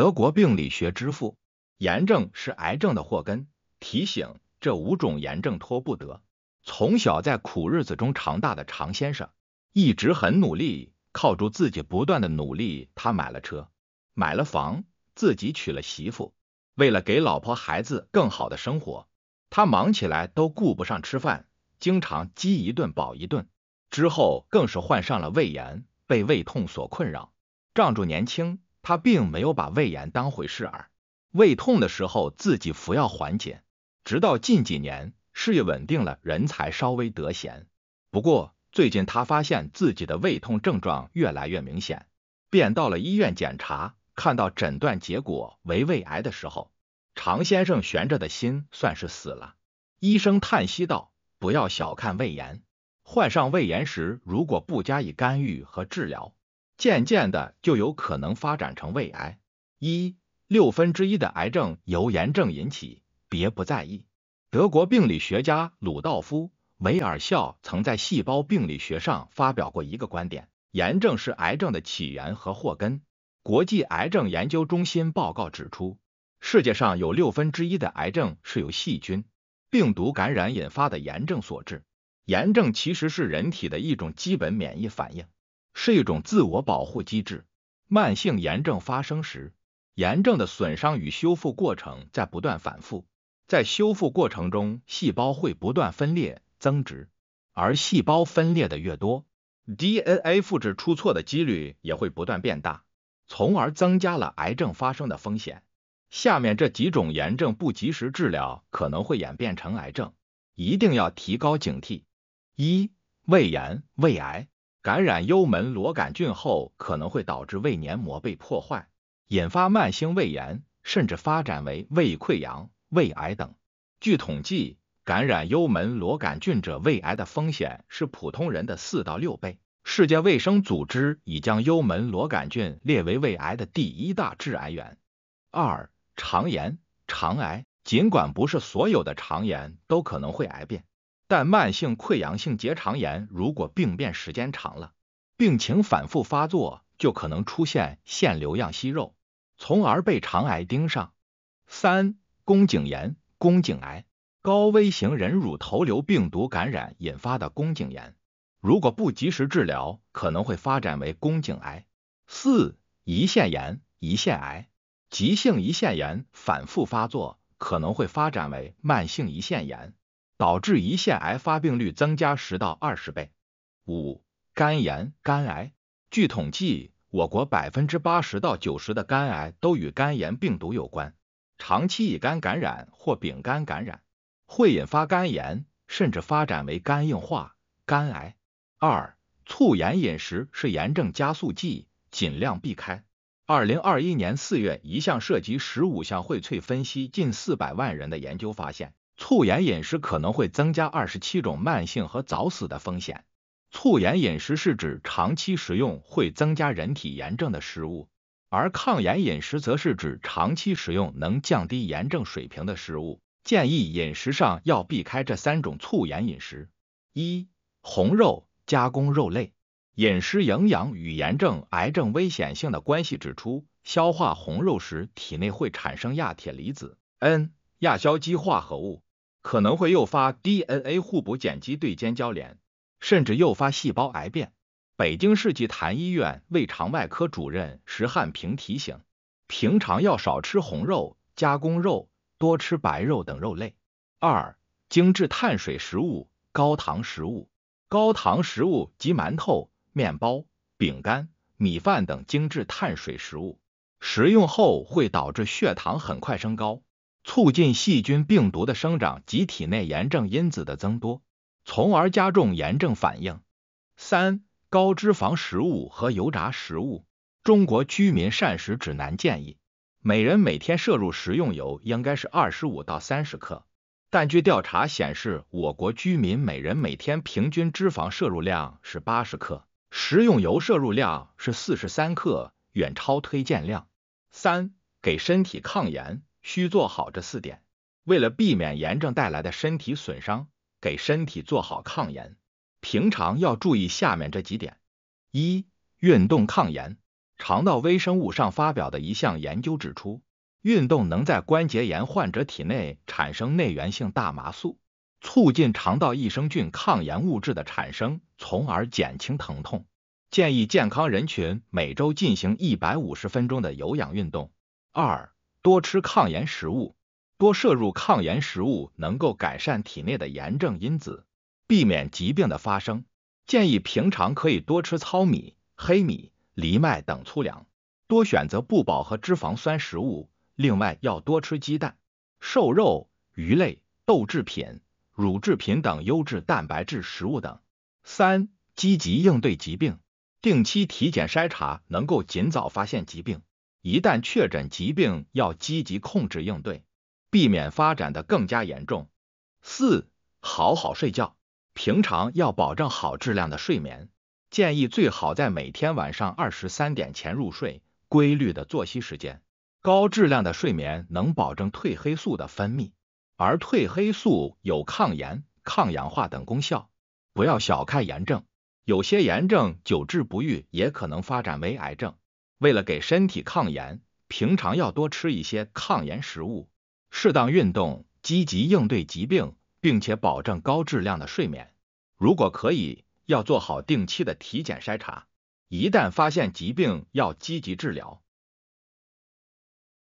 德国病理学之父，炎症是癌症的祸根。提醒：这五种炎症拖不得。从小在苦日子中长大的常先生，一直很努力，靠住自己不断的努力，他买了车，买了房，自己娶了媳妇。为了给老婆孩子更好的生活，他忙起来都顾不上吃饭，经常饥一顿饱一顿。之后更是患上了胃炎，被胃痛所困扰。仗住年轻。他并没有把胃炎当回事儿，胃痛的时候自己服药缓解。直到近几年事业稳定了，人才稍微得闲。不过最近他发现自己的胃痛症状越来越明显，便到了医院检查，看到诊断结果为胃癌的时候，常先生悬着的心算是死了。医生叹息道：“不要小看胃炎，患上胃炎时如果不加以干预和治疗。”渐渐的就有可能发展成胃癌。一六分之一的癌症由炎症引起，别不在意。德国病理学家鲁道夫·维尔肖曾在《细胞病理学》上发表过一个观点：炎症是癌症的起源和祸根。国际癌症研究中心报告指出，世界上有六分之一的癌症是由细菌、病毒感染引发的炎症所致。炎症其实是人体的一种基本免疫反应。是一种自我保护机制。慢性炎症发生时，炎症的损伤与修复过程在不断反复，在修复过程中，细胞会不断分裂增殖，而细胞分裂的越多，DNA 复制出错的几率也会不断变大，从而增加了癌症发生的风险。下面这几种炎症不及时治疗可能会演变成癌症，一定要提高警惕。一、胃炎、胃癌。感染幽门螺杆菌后，可能会导致胃黏膜被破坏，引发慢性胃炎，甚至发展为胃溃疡、胃癌等。据统计，感染幽门螺杆菌者胃癌的风险是普通人的四到六倍。世界卫生组织已将幽门螺杆菌列为胃癌的第一大致癌源。二、肠炎、肠癌，尽管不是所有的肠炎都可能会癌变。但慢性溃疡性结肠炎如果病变时间长了，病情反复发作，就可能出现腺瘤样息肉，从而被肠癌盯上。三、宫颈炎、宫颈癌高危型人乳头瘤病毒感染引发的宫颈炎，如果不及时治疗，可能会发展为宫颈癌。四、胰腺炎、胰腺癌急性胰腺炎反复发作，可能会发展为慢性胰腺炎。导致胰腺癌发病率增加十到二十倍。五、肝炎、肝癌。据统计，我国百分之八十到九十的肝癌都与肝炎病毒有关。长期乙肝感染或丙肝感染，会引发肝炎，甚至发展为肝硬化、肝癌。二、促炎饮食是炎症加速剂，尽量避开。二零二一年四月，一项涉及十五项荟萃分析近四百万人的研究发现。促炎饮食可能会增加二十七种慢性和早死的风险。促炎饮食是指长期食用会增加人体炎症的食物，而抗炎饮食则是指长期食用能降低炎症水平的食物。建议饮食上要避开这三种促炎饮食：一、红肉、加工肉类。饮食、营养与炎症、癌症危险性的关系指出，消化红肉时，体内会产生亚铁离子、N 亚硝基化合物。可能会诱发 DNA 互补碱基对间交联，甚至诱发细胞癌变。北京世纪坛医院胃肠外科主任石汉平提醒，平常要少吃红肉、加工肉，多吃白肉等肉类。二、精致碳水食物、高糖食物、高糖食物及馒头、面包、饼干、米饭等精致碳水食物，食用后会导致血糖很快升高。促进细菌、病毒的生长及体内炎症因子的增多，从而加重炎症反应。三、高脂肪食物和油炸食物。中国居民膳食指南建议，每人每天摄入食用油应该是二十五到三十克，但据调查显示，我国居民每人每天平均脂肪摄入量是八十克，食用油摄入量是四十三克，远超推荐量。三、给身体抗炎。需做好这四点，为了避免炎症带来的身体损伤，给身体做好抗炎。平常要注意下面这几点：一、运动抗炎。肠道微生物上发表的一项研究指出，运动能在关节炎患者体内产生内源性大麻素，促进肠道益生菌抗炎物质的产生，从而减轻疼痛。建议健康人群每周进行一百五十分钟的有氧运动。二多吃抗炎食物，多摄入抗炎食物能够改善体内的炎症因子，避免疾病的发生。建议平常可以多吃糙米、黑米、藜麦等粗粮，多选择不饱和脂肪酸食物。另外，要多吃鸡蛋、瘦肉、鱼类、豆制品、乳制品等优质蛋白质食物等。三、积极应对疾病，定期体检筛查，能够尽早发现疾病。一旦确诊疾病，要积极控制应对，避免发展的更加严重。四，好好睡觉，平常要保证好质量的睡眠，建议最好在每天晚上二十三点前入睡，规律的作息时间。高质量的睡眠能保证褪黑素的分泌，而褪黑素有抗炎、抗氧化等功效。不要小看炎症，有些炎症久治不愈，也可能发展为癌症。为了给身体抗炎，平常要多吃一些抗炎食物，适当运动，积极应对疾病，并且保证高质量的睡眠。如果可以，要做好定期的体检筛查，一旦发现疾病，要积极治疗。